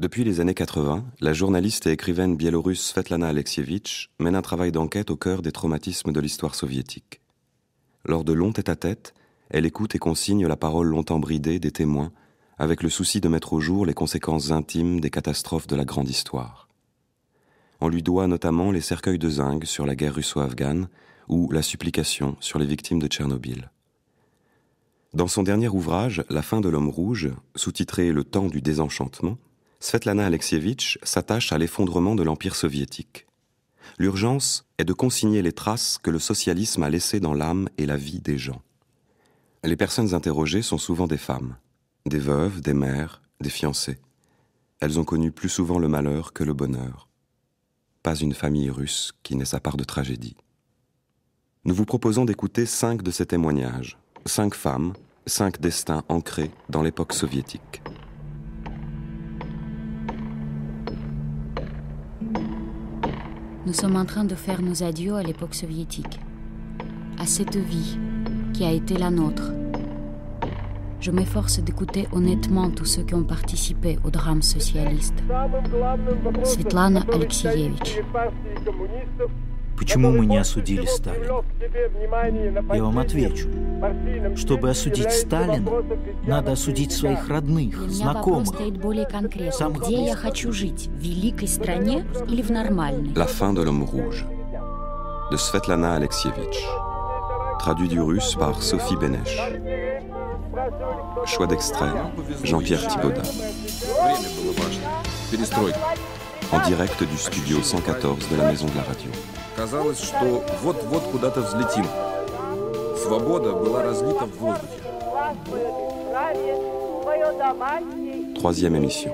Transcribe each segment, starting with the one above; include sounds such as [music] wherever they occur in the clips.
Depuis les années 80, la journaliste et écrivaine biélorusse Svetlana Alexievitch mène un travail d'enquête au cœur des traumatismes de l'histoire soviétique. Lors de longs tête-à-tête, elle écoute et consigne la parole longtemps bridée des témoins, avec le souci de mettre au jour les conséquences intimes des catastrophes de la grande histoire. On lui doit notamment les cercueils de zinc sur la guerre russo-afghane ou la supplication sur les victimes de Tchernobyl. Dans son dernier ouvrage, La fin de l'homme rouge, sous-titré Le temps du désenchantement, Svetlana Alexievitch s'attache à l'effondrement de l'Empire soviétique. L'urgence est de consigner les traces que le socialisme a laissées dans l'âme et la vie des gens. Les personnes interrogées sont souvent des femmes, des veuves, des mères, des fiancées. Elles ont connu plus souvent le malheur que le bonheur. Pas une famille russe qui n'ait sa part de tragédie. Nous vous proposons d'écouter cinq de ces témoignages, cinq femmes, cinq destins ancrés dans l'époque soviétique. nous sommes en train de faire nos adieux à l'époque soviétique, à cette vie qui a été la nôtre. Je m'efforce d'écouter honnêtement tous ceux qui ont participé au drame socialiste. Svetlana Alexievich. Почему мы не осудили Сталина? Я вам отвечу. Чтобы осудить Сталина, надо осудить своих родных, знакомых. Вопрос стоит более конкретно. Самых Где я хочу жить? В великой стране или в нормальной? La fin de l'homme rouge de Svetlana Alexievich. Traduit du russe par Sophie Benesh. Choix d'extrême Jean-Pierre Thibaudat. En direct du studio 114 de la Maison de la Radio вот-вот куда-то взлетим. Свобода была разлита в воздухе. Troisième émission.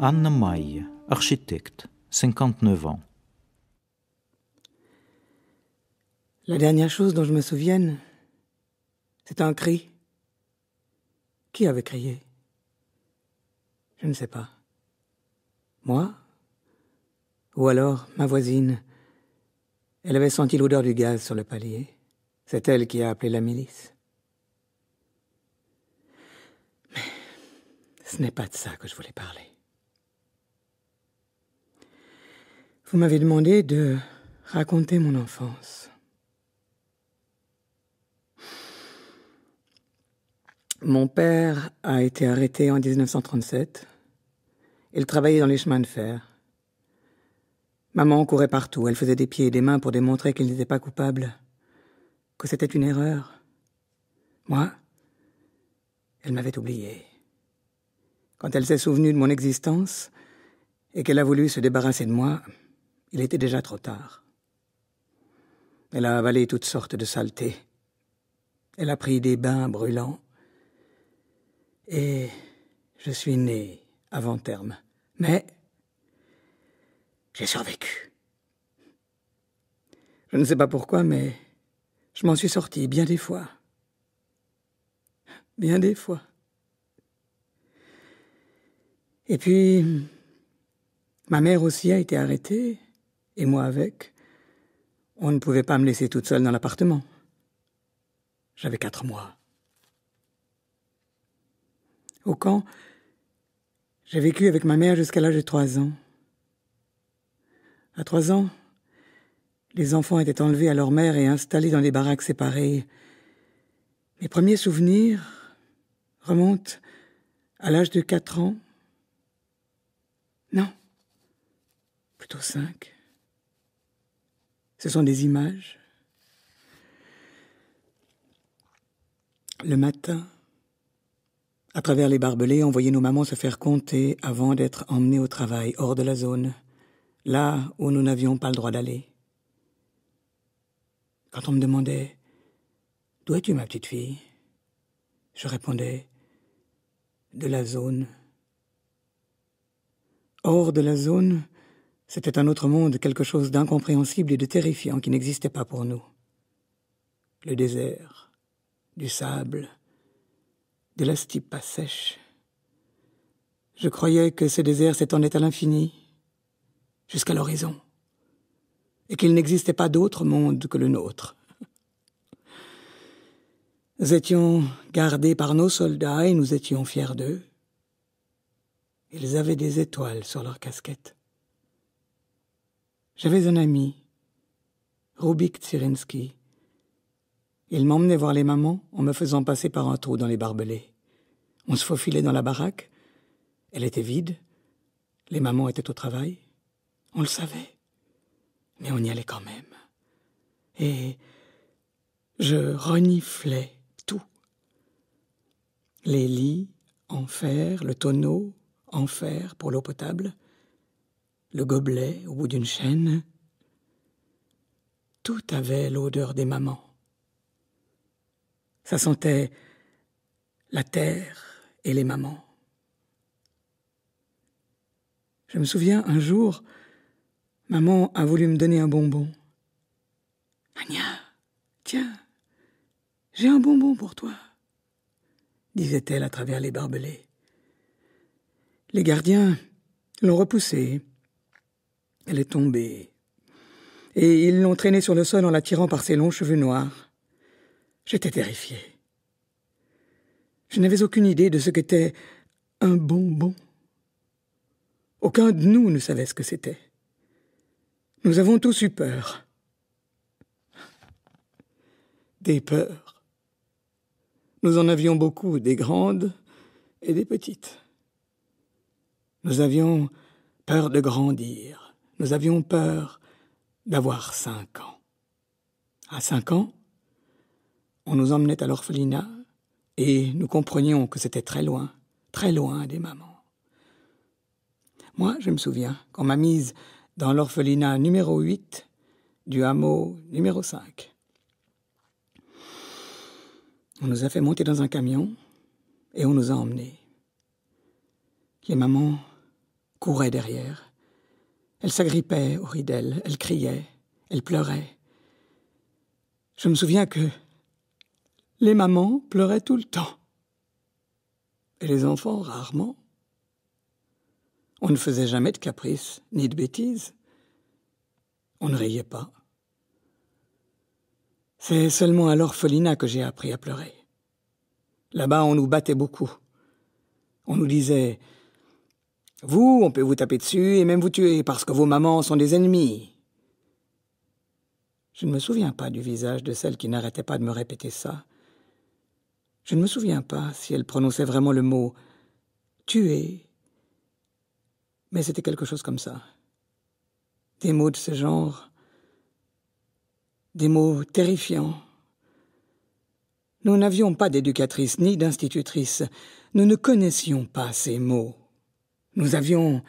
Anna Maye, architecte, 59 ans. La dernière chose dont je me souvienne, c'est un cri. Qui avait crié Je ne sais pas. Moi ou alors, ma voisine. Elle avait senti l'odeur du gaz sur le palier. C'est elle qui a appelé la milice. Mais ce n'est pas de ça que je voulais parler. Vous m'avez demandé de raconter mon enfance. Mon père a été arrêté en 1937. Il travaillait dans les chemins de fer. Maman courait partout, elle faisait des pieds et des mains pour démontrer qu'elle n'était pas coupable, que c'était une erreur. Moi, elle m'avait oublié. Quand elle s'est souvenue de mon existence et qu'elle a voulu se débarrasser de moi, il était déjà trop tard. Elle a avalé toutes sortes de saletés. Elle a pris des bains brûlants. Et je suis né avant terme. Mais j'ai survécu. Je ne sais pas pourquoi, mais je m'en suis sorti bien des fois. Bien des fois. Et puis, ma mère aussi a été arrêtée, et moi avec. On ne pouvait pas me laisser toute seule dans l'appartement. J'avais quatre mois. Au camp, j'ai vécu avec ma mère jusqu'à l'âge de trois ans. À trois ans, les enfants étaient enlevés à leur mère et installés dans des baraques séparées. Mes premiers souvenirs remontent à l'âge de quatre ans. Non, plutôt cinq. Ce sont des images. Le matin, à travers les barbelés, on voyait nos mamans se faire compter avant d'être emmenées au travail, hors de la zone là où nous n'avions pas le droit d'aller. Quand on me demandait D'où es-tu, ma petite fille Je répondais De la zone. Hors de la zone, c'était un autre monde, quelque chose d'incompréhensible et de terrifiant qui n'existait pas pour nous. Le désert, du sable, de la stipa sèche. Je croyais que ce désert s'étendait à l'infini, jusqu'à l'horizon, et qu'il n'existait pas d'autre monde que le nôtre. Nous étions gardés par nos soldats et nous étions fiers d'eux. Ils avaient des étoiles sur leurs casquettes. J'avais un ami, Rubik Tsirinski. Il m'emmenait voir les mamans en me faisant passer par un trou dans les barbelés. On se faufilait dans la baraque. Elle était vide. Les mamans étaient au travail. On le savait. Mais on y allait quand même. Et je reniflais tout. Les lits, en fer, le tonneau, en fer pour l'eau potable, le gobelet au bout d'une chaîne. Tout avait l'odeur des mamans. Ça sentait la terre et les mamans. Je me souviens un jour, Maman a voulu me donner un bonbon. Agna, tiens, j'ai un bonbon pour toi, disait-elle à travers les barbelés. Les gardiens l'ont repoussée. Elle est tombée. Et ils l'ont traînée sur le sol en la tirant par ses longs cheveux noirs. J'étais terrifiée. Je n'avais aucune idée de ce qu'était un bonbon. Aucun de nous ne savait ce que c'était. Nous avons tous eu peur. Des peurs. Nous en avions beaucoup, des grandes et des petites. Nous avions peur de grandir. Nous avions peur d'avoir cinq ans. À cinq ans, on nous emmenait à l'orphelinat et nous comprenions que c'était très loin, très loin des mamans. Moi, je me souviens quand m'a mise dans l'orphelinat numéro 8 du hameau numéro 5. On nous a fait monter dans un camion et on nous a emmenés. Les mamans couraient derrière. Elles s'agrippaient au ridelles, elles criaient, elles pleuraient. Je me souviens que les mamans pleuraient tout le temps et les enfants rarement. On ne faisait jamais de caprices, ni de bêtises. On ne riait pas. C'est seulement à l'orphelinat que j'ai appris à pleurer. Là-bas, on nous battait beaucoup. On nous disait Vous, on peut vous taper dessus et même vous tuer parce que vos mamans sont des ennemis. » Je ne me souviens pas du visage de celle qui n'arrêtait pas de me répéter ça. Je ne me souviens pas si elle prononçait vraiment le mot tuer mais c'était quelque chose comme ça. Des mots de ce genre, des mots terrifiants. Nous n'avions pas d'éducatrice ni d'institutrice, nous ne connaissions pas ces mots. Nous avions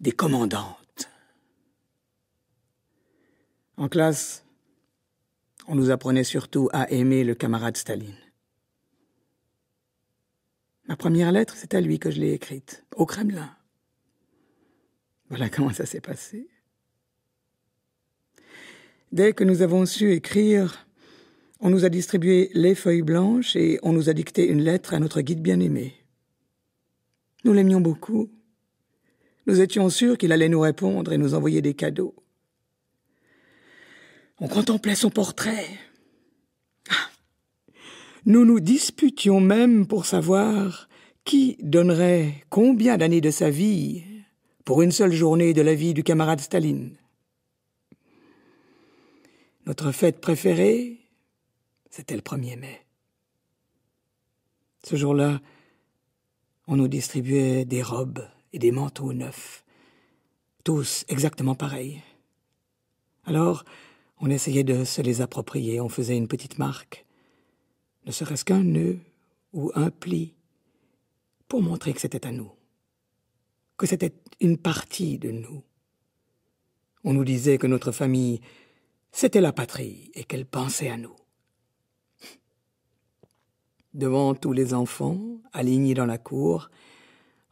des commandantes. En classe, on nous apprenait surtout à aimer le camarade Staline. Ma première lettre, c'est à lui que je l'ai écrite, au Kremlin. Voilà [laughs] comment ça s'est passé. Dès que nous avons su écrire, on nous a distribué les feuilles blanches et on nous a dicté une lettre à notre guide bien-aimé. Nous l'aimions beaucoup. Nous étions sûrs qu'il allait nous répondre et nous envoyer des cadeaux. On contemplait son portrait. Ah. Nous nous disputions même pour savoir qui donnerait combien d'années de sa vie pour une seule journée de la vie du camarade Staline. Notre fête préférée, c'était le 1er mai. Ce jour-là, on nous distribuait des robes et des manteaux neufs, tous exactement pareils. Alors, on essayait de se les approprier, on faisait une petite marque, ne serait-ce qu'un nœud ou un pli, pour montrer que c'était à nous que c'était une partie de nous. On nous disait que notre famille, c'était la patrie et qu'elle pensait à nous. Devant tous les enfants, alignés dans la cour,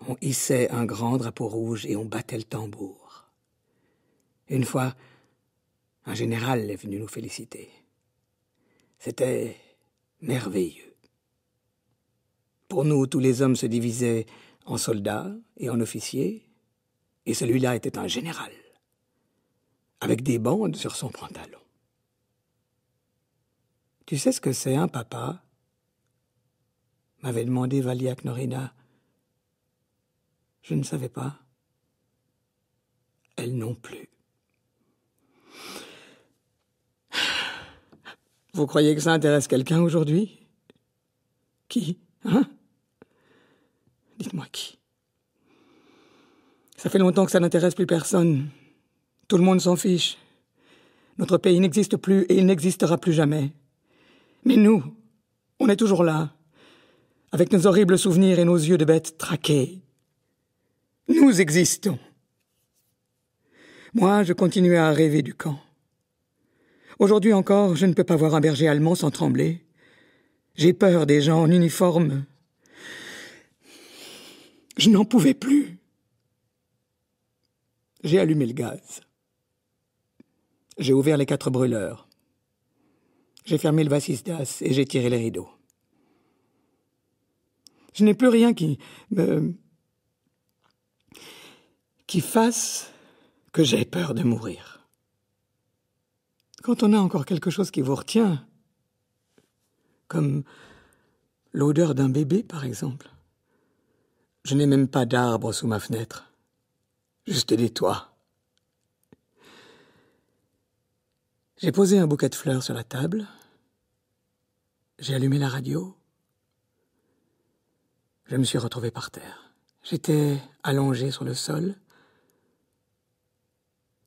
on hissait un grand drapeau rouge et on battait le tambour. Une fois, un général est venu nous féliciter. C'était merveilleux. Pour nous, tous les hommes se divisaient en soldat et en officier, et celui-là était un général, avec des bandes sur son pantalon. Tu sais ce que c'est, un hein, papa m'avait demandé Valiac Norina. Je ne savais pas. Elle non plus. Vous croyez que ça intéresse quelqu'un aujourd'hui Qui Hein Dites-moi qui. Ça fait longtemps que ça n'intéresse plus personne. Tout le monde s'en fiche. Notre pays n'existe plus et il n'existera plus jamais. Mais nous, on est toujours là, avec nos horribles souvenirs et nos yeux de bêtes traqués. Nous existons. Moi, je continuais à rêver du camp. Aujourd'hui encore, je ne peux pas voir un berger allemand sans trembler. J'ai peur des gens en uniforme je n'en pouvais plus. J'ai allumé le gaz. J'ai ouvert les quatre brûleurs. J'ai fermé le d'as et j'ai tiré les rideaux. Je n'ai plus rien qui me. qui fasse que j'ai peur de mourir. Quand on a encore quelque chose qui vous retient, comme l'odeur d'un bébé, par exemple, je n'ai même pas d'arbre sous ma fenêtre, juste des toits. J'ai posé un bouquet de fleurs sur la table. J'ai allumé la radio. Je me suis retrouvé par terre. J'étais allongé sur le sol.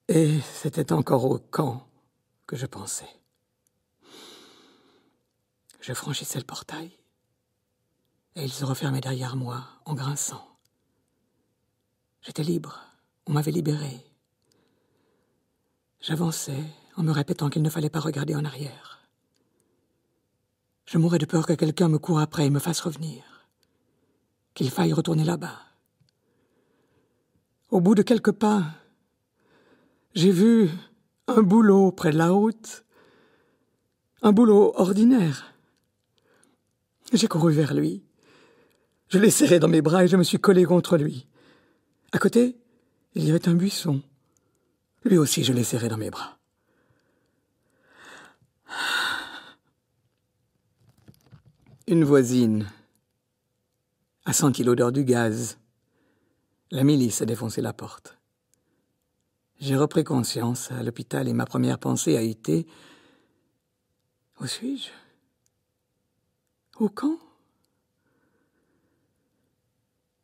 Et c'était encore au camp que je pensais. Je franchissais le portail et il se refermait derrière moi en grinçant. J'étais libre, on m'avait libéré. J'avançais en me répétant qu'il ne fallait pas regarder en arrière. Je mourais de peur que quelqu'un me court après et me fasse revenir, qu'il faille retourner là-bas. Au bout de quelques pas, j'ai vu un boulot près de la route, un boulot ordinaire. J'ai couru vers lui. Je l'ai serré dans mes bras et je me suis collé contre lui. À côté, il y avait un buisson. Lui aussi, je l'ai serré dans mes bras. Une voisine, a senti l'odeur du gaz, la milice a défoncé la porte. J'ai repris conscience à l'hôpital et ma première pensée a été Où suis-je Au camp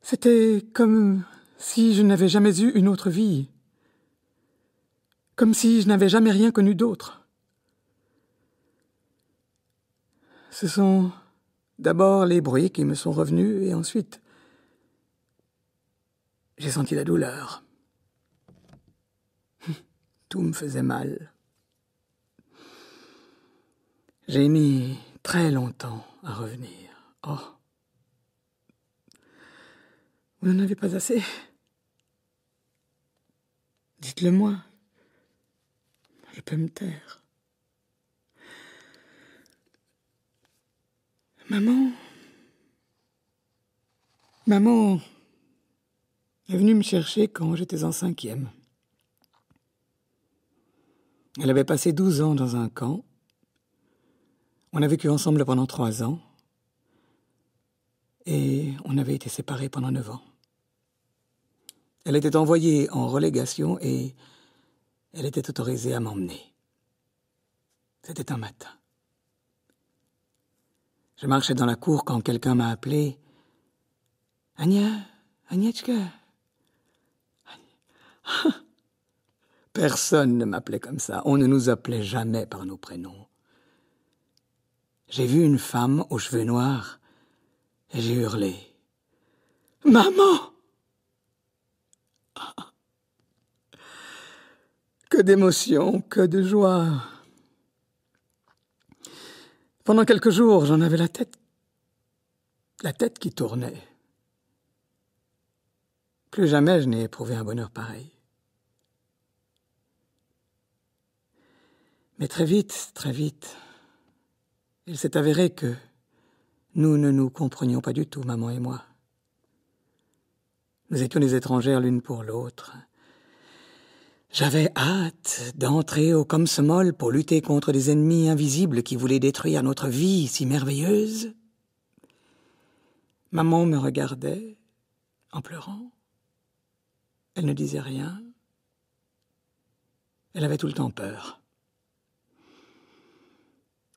c'était comme si je n'avais jamais eu une autre vie, comme si je n'avais jamais rien connu d'autre. Ce sont d'abord les bruits qui me sont revenus et ensuite j'ai senti la douleur. [laughs] Tout me faisait mal. J'ai mis très longtemps à revenir. Oh. Vous n'en avez pas assez Dites-le moi. Je peux me taire. Maman. Maman est venue me chercher quand j'étais en cinquième. Elle avait passé douze ans dans un camp. On a vécu ensemble pendant trois ans. Et on avait été séparés pendant neuf ans. Elle était envoyée en relégation et elle était autorisée à m'emmener. C'était un matin. Je marchais dans la cour quand quelqu'un m'a appelé. Anya, Agnès [laughs] ?» Personne ne m'appelait comme ça. On ne nous appelait jamais par nos prénoms. J'ai vu une femme aux cheveux noirs et j'ai hurlé. Maman que d'émotion, que de joie. Pendant quelques jours, j'en avais la tête, la tête qui tournait. Plus jamais je n'ai éprouvé un bonheur pareil. Mais très vite, très vite, il s'est avéré que nous ne nous comprenions pas du tout, maman et moi. Nous étions des étrangères l'une pour l'autre. J'avais hâte d'entrer au Komsomol pour lutter contre des ennemis invisibles qui voulaient détruire notre vie si merveilleuse. Maman me regardait en pleurant. Elle ne disait rien. Elle avait tout le temps peur.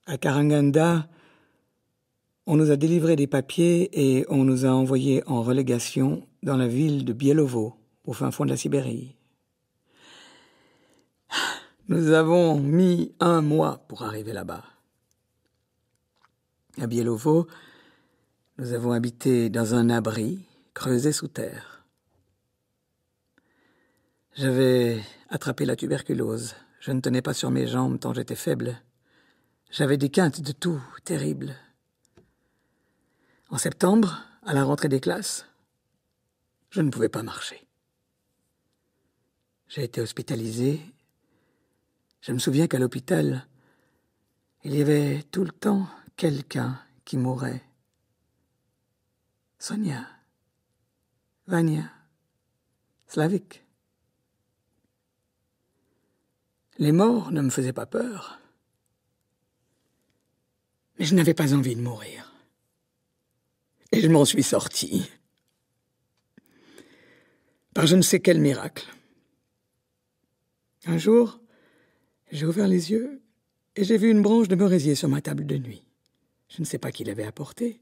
À Karanganda, on nous a délivré des papiers et on nous a envoyés en relégation dans la ville de Bielovo, au fin fond de la Sibérie. Nous avons mis un mois pour arriver là-bas. À Bielovo, nous avons habité dans un abri creusé sous terre. J'avais attrapé la tuberculose. Je ne tenais pas sur mes jambes tant j'étais faible. J'avais des quintes de tout, terribles. En septembre, à la rentrée des classes, je ne pouvais pas marcher. J'ai été hospitalisé je me souviens qu'à l'hôpital, il y avait tout le temps quelqu'un qui mourait. Sonia, Vania, Slavik. Les morts ne me faisaient pas peur. Mais je n'avais pas envie de mourir. Et je m'en suis sorti. Par je ne sais quel miracle. Un jour, j'ai ouvert les yeux et j'ai vu une branche de merisier sur ma table de nuit. Je ne sais pas qui l'avait apportée,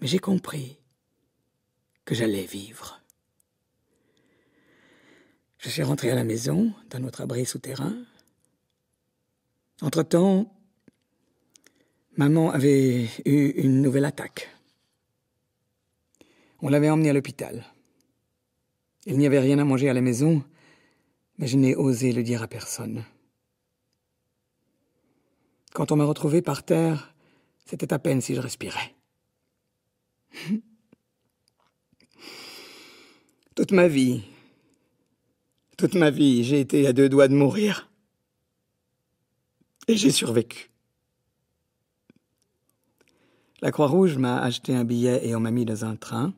mais j'ai compris que j'allais vivre. Je suis rentré à la maison, dans notre abri souterrain. Entre-temps, maman avait eu une nouvelle attaque. On l'avait emmenée à l'hôpital. Il n'y avait rien à manger à la maison, mais je n'ai osé le dire à personne. Quand on m'a retrouvé par terre, c'était à peine si je respirais. [laughs] Toute ma vie, toute ma vie, j'ai été à deux doigts de mourir. Et j'ai survécu. La Croix-Rouge m'a acheté un billet et on m'a mis dans un train.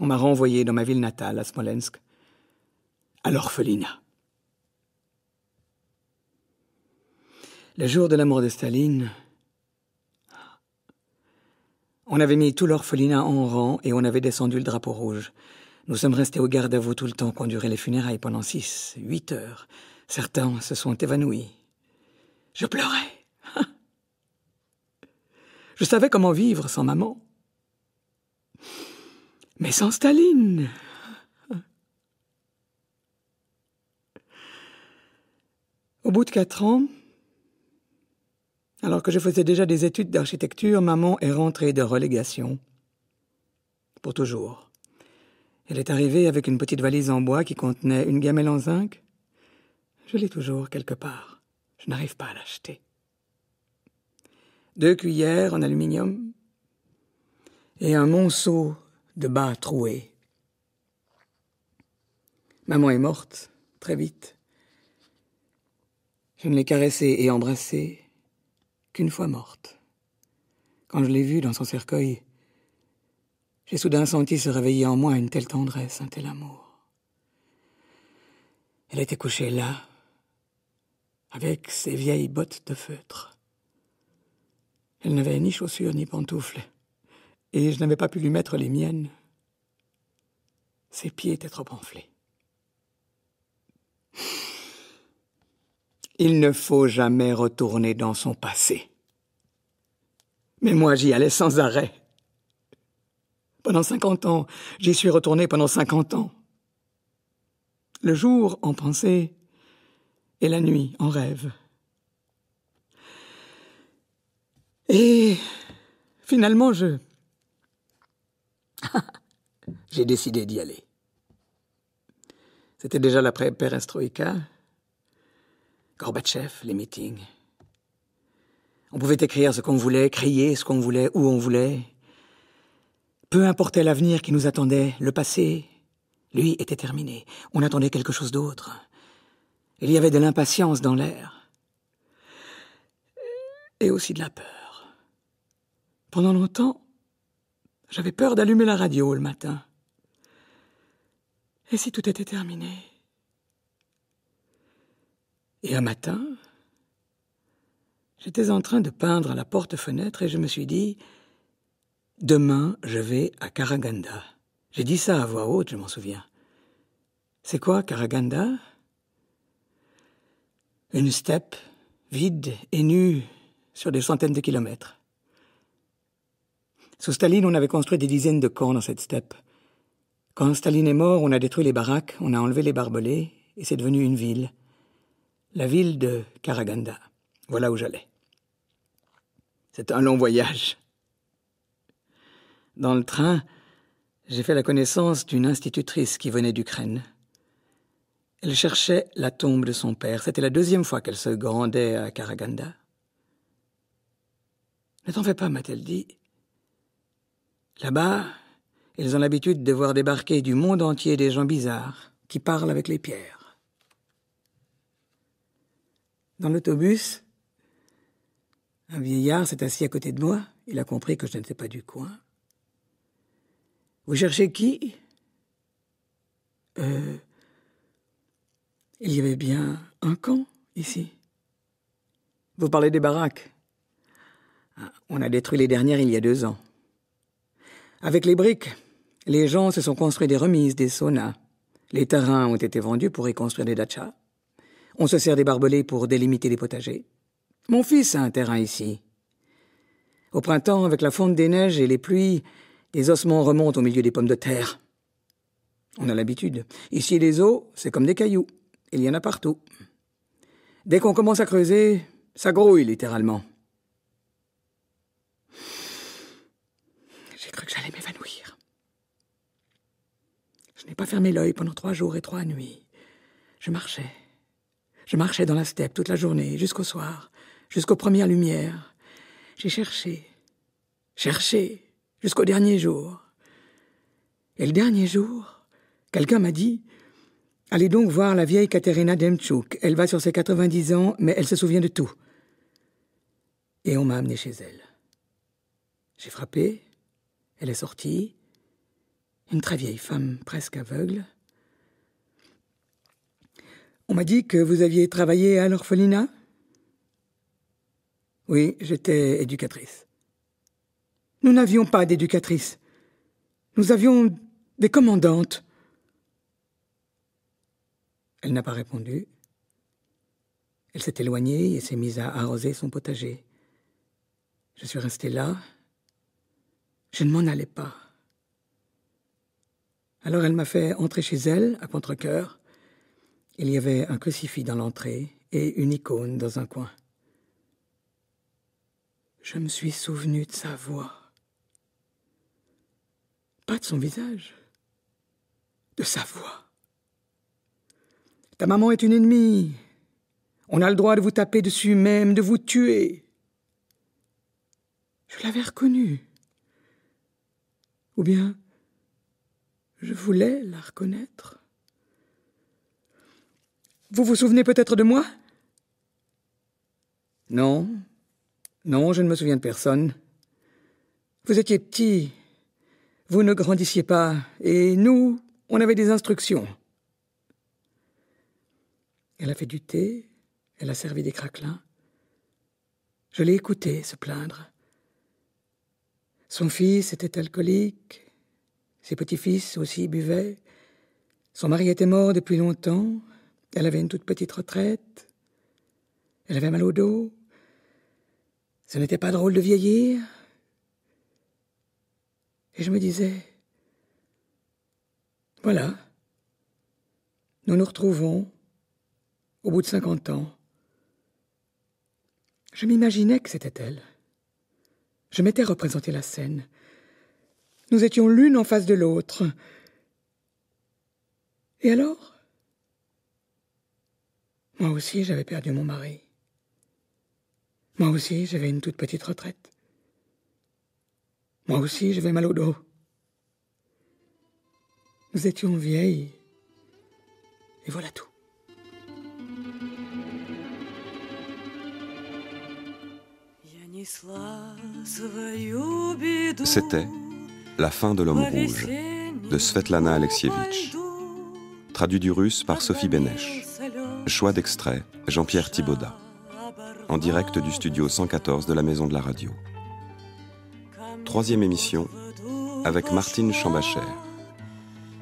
On m'a renvoyé dans ma ville natale, à Smolensk, à l'orphelinat. Le jour de la mort de Staline, on avait mis tout l'orphelinat en rang et on avait descendu le drapeau rouge. Nous sommes restés au garde à vous tout le temps qu'on durait les funérailles pendant six, huit heures. Certains se sont évanouis. Je pleurais. [laughs] Je savais comment vivre sans maman. Mais sans Staline. Au bout de quatre ans, alors que je faisais déjà des études d'architecture, maman est rentrée de relégation. Pour toujours. Elle est arrivée avec une petite valise en bois qui contenait une gamelle en zinc. Je l'ai toujours quelque part. Je n'arrive pas à l'acheter. Deux cuillères en aluminium et un monceau de bas troués. Maman est morte, très vite. Je ne l'ai caressée et embrassée qu'une fois morte. Quand je l'ai vue dans son cercueil, j'ai soudain senti se réveiller en moi une telle tendresse, un tel amour. Elle était couchée là, avec ses vieilles bottes de feutre. Elle n'avait ni chaussures ni pantoufles, et je n'avais pas pu lui mettre les miennes. Ses pieds étaient trop enflés. Il ne faut jamais retourner dans son passé. Mais moi, j'y allais sans arrêt. Pendant cinquante ans, j'y suis retourné pendant cinquante ans. Le jour en pensée et la nuit en rêve. Et finalement, je. [laughs] J'ai décidé d'y aller. C'était déjà l'après perestroïka. Gorbatchev, les meetings. On pouvait écrire ce qu'on voulait, crier ce qu'on voulait, où on voulait. Peu importait l'avenir qui nous attendait, le passé, lui, était terminé. On attendait quelque chose d'autre. Il y avait de l'impatience dans l'air. Et aussi de la peur. Pendant longtemps, j'avais peur d'allumer la radio le matin. Et si tout était terminé et un matin, j'étais en train de peindre à la porte-fenêtre et je me suis dit Demain, je vais à Karaganda. J'ai dit ça à voix haute, je m'en souviens. C'est quoi Karaganda Une steppe vide et nue sur des centaines de kilomètres. Sous Staline, on avait construit des dizaines de camps dans cette steppe. Quand Staline est mort, on a détruit les baraques, on a enlevé les barbelés, et c'est devenu une ville la ville de Karaganda. Voilà où j'allais. C'est un long voyage. Dans le train, j'ai fait la connaissance d'une institutrice qui venait d'Ukraine. Elle cherchait la tombe de son père. C'était la deuxième fois qu'elle se grandait à Karaganda. Ne t'en fais pas, m'a-t-elle dit. Là-bas, ils ont l'habitude de voir débarquer du monde entier des gens bizarres qui parlent avec les pierres. Dans l'autobus, un vieillard s'est assis à côté de moi. Il a compris que je n'étais pas du coin. Vous cherchez qui Euh. Il y avait bien un camp ici. Vous parlez des baraques ah, On a détruit les dernières il y a deux ans. Avec les briques, les gens se sont construits des remises, des saunas. Les terrains ont été vendus pour y construire des dachas. On se sert des barbelés pour délimiter les potagers. Mon fils a un terrain ici. Au printemps, avec la fonte des neiges et les pluies, les ossements remontent au milieu des pommes de terre. On a l'habitude. Ici, les eaux, c'est comme des cailloux. Il y en a partout. Dès qu'on commence à creuser, ça grouille littéralement. J'ai cru que j'allais m'évanouir. Je n'ai pas fermé l'œil pendant trois jours et trois nuits. Je marchais. Je marchais dans la steppe toute la journée, jusqu'au soir, jusqu'aux premières lumières. J'ai cherché, cherché, jusqu'au dernier jour. Et le dernier jour, quelqu'un m'a dit Allez donc voir la vieille Katerina Demchuk. Elle va sur ses 90 ans, mais elle se souvient de tout. Et on m'a amené chez elle. J'ai frappé, elle est sortie, une très vieille femme presque aveugle. On m'a dit que vous aviez travaillé à l'orphelinat Oui, j'étais éducatrice. Nous n'avions pas d'éducatrice. Nous avions des commandantes. Elle n'a pas répondu. Elle s'est éloignée et s'est mise à arroser son potager. Je suis restée là. Je ne m'en allais pas. Alors elle m'a fait entrer chez elle, à contre il y avait un crucifix dans l'entrée et une icône dans un coin. Je me suis souvenu de sa voix. Pas de son visage, de sa voix. Ta maman est une ennemie. On a le droit de vous taper dessus, même de vous tuer. Je l'avais reconnue. Ou bien, je voulais la reconnaître. Vous vous souvenez peut-être de moi Non. Non, je ne me souviens de personne. Vous étiez petit. Vous ne grandissiez pas. Et nous, on avait des instructions. Elle a fait du thé. Elle a servi des craquelins. Je l'ai écoutée se plaindre. Son fils était alcoolique. Ses petits-fils aussi buvaient. Son mari était mort depuis longtemps. Elle avait une toute petite retraite. Elle avait mal au dos. Ce n'était pas drôle de vieillir. Et je me disais, voilà, nous nous retrouvons au bout de cinquante ans. Je m'imaginais que c'était elle. Je m'étais représenté la scène. Nous étions l'une en face de l'autre. Et alors moi aussi, j'avais perdu mon mari. Moi aussi, j'avais une toute petite retraite. Moi aussi, j'avais mal au dos. Nous étions vieilles. Et voilà tout. C'était La fin de l'homme rouge de Svetlana Alexievitch, traduit du russe par Sophie Benesch. Choix d'extrait, Jean-Pierre Thibaudat. En direct du studio 114 de la Maison de la Radio. Troisième émission avec Martine Chambacher.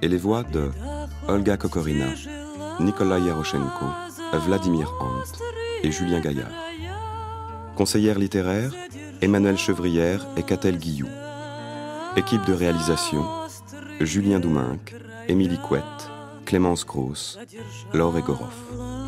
Et les voix de Olga Kokorina, Nikolai Yaroshenko, Vladimir Hant et Julien Gaillard. Conseillère littéraire, Emmanuel Chevrière et Catel Guillou. Équipe de réalisation, Julien Douminc, Émilie Couette, Clémence Gross, Laure Egorov.